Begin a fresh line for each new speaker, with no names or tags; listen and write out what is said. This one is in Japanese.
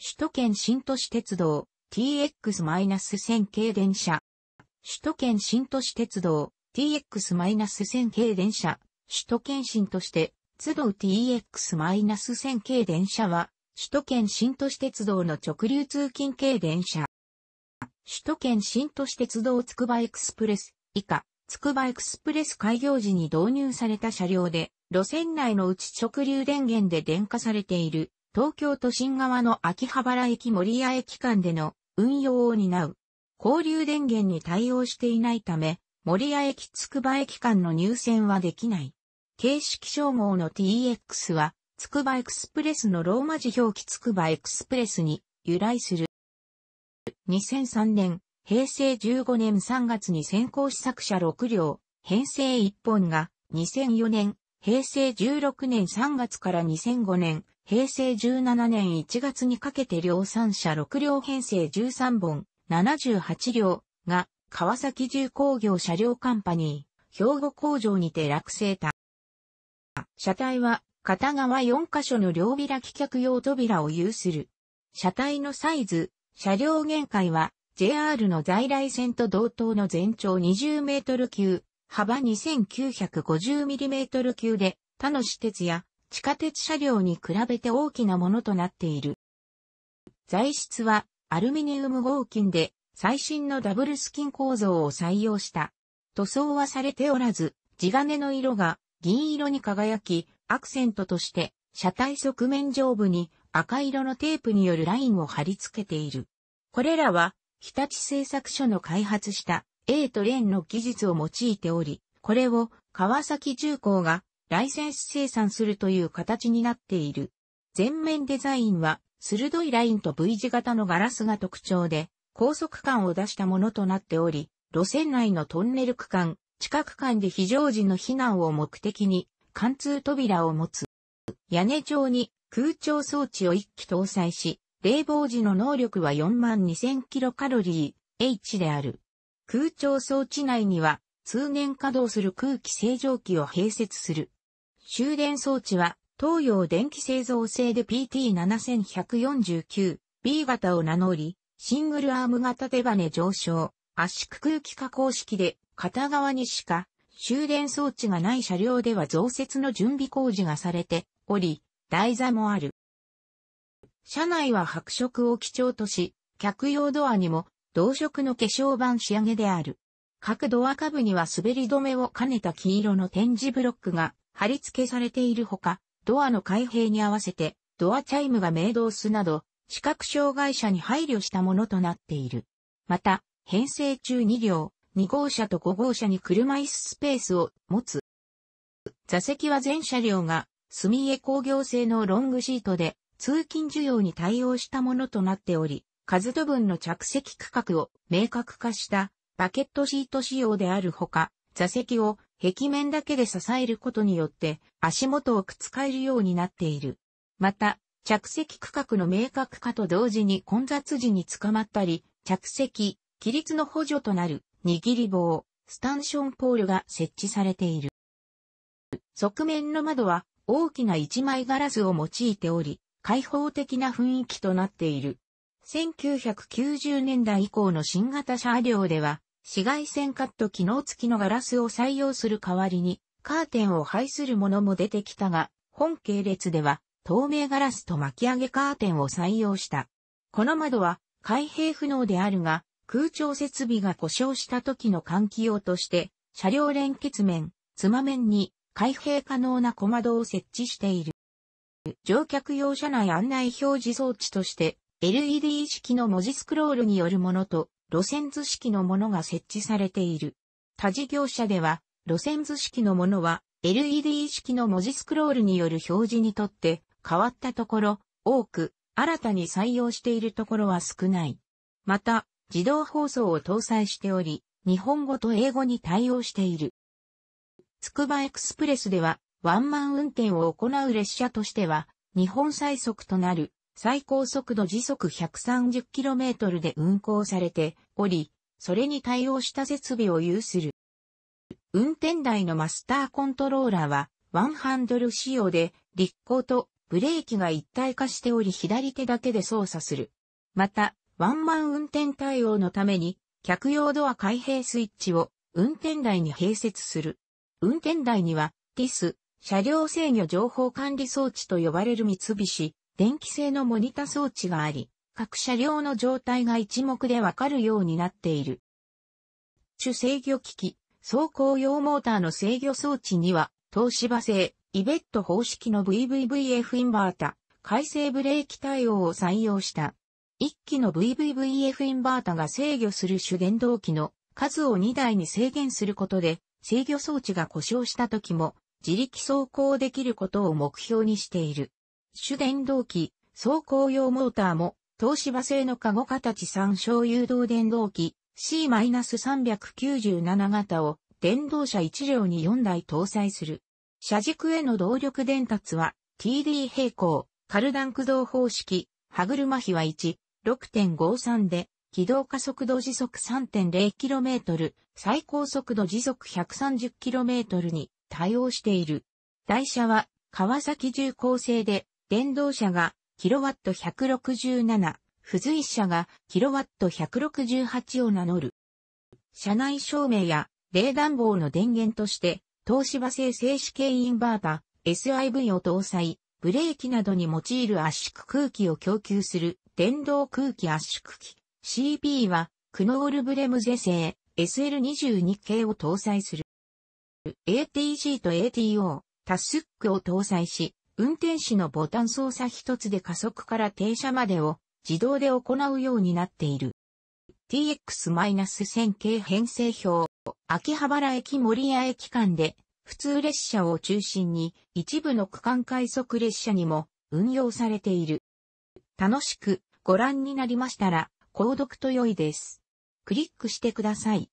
首都圏新都市鉄道 TX-1000 系電車。首都圏新都市鉄道 TX-1000 系電車。首都圏新として、都道 TX-1000 系電車は、首都圏新都市鉄道の直流通勤系電車。首都圏新都市鉄道つくばエクスプレス以下、つくばエクスプレス開業時に導入された車両で、路線内のうち直流電源で電化されている東京都心側の秋葉原駅森谷駅間での運用を担う。交流電源に対応していないため、森谷駅つくば駅間の入線はできない。形式称号の TX は、つくばエクスプレスのローマ字表記つくばエクスプレスに由来する。2003年、平成15年3月に先行試作車6両、編成1本が2004年、平成16年3月から2005年、平成17年1月にかけて量産車6両編成13本、78両が川崎重工業車両カンパニー、兵庫工場にて落成た。車体は片側4箇所の両開き客用扉を有する。車体のサイズ、車両限界は JR の在来線と同等の全長20メートル級、幅 2950mm 級で他の施設や地下鉄車両に比べて大きなものとなっている。材質はアルミニウム合金で最新のダブルスキン構造を採用した。塗装はされておらず、地金の色が銀色に輝き、アクセントとして車体側面上部に赤色のテープによるラインを貼り付けている。これらは日立製作所の開発した A とレンの技術を用いており、これを川崎重工がライセンス生産するという形になっている。全面デザインは、鋭いラインと V 字型のガラスが特徴で、高速感を出したものとなっており、路線内のトンネル区間、地下区間で非常時の避難を目的に、貫通扉を持つ。屋根上に空調装置を1機搭載し、冷房時の能力は42000キロカロリー H である。空調装置内には、通年稼働する空気清浄機を併設する。終電装置は、東洋電気製造製で PT7149B 型を名乗り、シングルアーム型手羽上昇、圧縮空気化公式で、片側にしか終電装置がない車両では増設の準備工事がされており、台座もある。車内は白色を基調とし、客用ドアにも同色の化粧板仕上げである。各ドア下部には滑り止めを兼ねた黄色の展示ブロックが貼り付けされているほか、ドアの開閉に合わせてドアチャイムが鳴動すなど、視覚障害者に配慮したものとなっている。また、編成中2両、2号車と5号車に車椅子スペースを持つ。座席は全車両が、住江工業製のロングシートで、通勤需要に対応したものとなっており、数度分の着席区画を明確化したバケットシート仕様であるほか、座席を壁面だけで支えることによって足元をくつかえるようになっている。また、着席区画の明確化と同時に混雑時に捕まったり、着席、起立の補助となる握り棒、スタンションポールが設置されている。側面の窓は大きな一枚ガラスを用いており、開放的な雰囲気となっている。1990年代以降の新型車両では、紫外線カット機能付きのガラスを採用する代わりに、カーテンを配するものも出てきたが、本系列では透明ガラスと巻き上げカーテンを採用した。この窓は開閉不能であるが、空調設備が故障した時の換気用として、車両連結面、つま面に開閉可能な小窓を設置している。乗客用車内案内表示装置として、LED 式の文字スクロールによるものと、路線図式のものが設置されている。他事業者では、路線図式のものは LED 式の文字スクロールによる表示にとって変わったところ多く、新たに採用しているところは少ない。また、自動放送を搭載しており、日本語と英語に対応している。つくばエクスプレスでは、ワンマン運転を行う列車としては、日本最速となる最高速度時速 130km で運行されており、それに対応した設備を有する。運転台のマスターコントローラーは、ワンハンドル仕様で、立行とブレーキが一体化しており左手だけで操作する。また、ワンマン運転対応のために、客用ドア開閉スイッチを運転台に併設する。運転台には、TIS、車両制御情報管理装置と呼ばれる三菱、電気製のモニタ装置があり、各車両の状態が一目でわかるようになっている。主制御機器、走行用モーターの制御装置には、東芝製、イベット方式の VVVF インバータ、回生ブレーキ対応を採用した。1機の VVVF インバータが制御する主電動機の数を2台に制限することで、制御装置が故障した時も自力走行できることを目標にしている。主電動機、走行用モーターも、東芝製のカゴ形参照誘導電動機 C-397 型を電動車1両に4台搭載する。車軸への動力伝達は TD 平行、カルダン駆動方式、歯車比は1、6.53で、軌道加速度時速 3.0km、最高速度時速 130km に対応している。台車は川崎重工製で電動車がキロワット167、付随車がキロワット168を名乗る。車内照明や冷暖房の電源として、東芝製静止系インバータ、SIV を搭載、ブレーキなどに用いる圧縮空気を供給する電動空気圧縮機 c p はクノールブレムゼ製 SL22 系を搭載する。ATG と ATO、タスックを搭載し、運転士のボタン操作一つで加速から停車までを自動で行うようになっている。TX-1000 系編成表、秋葉原駅森谷駅間で、普通列車を中心に一部の区間快速列車にも運用されている。楽しくご覧になりましたら、購読と良いです。クリックしてください。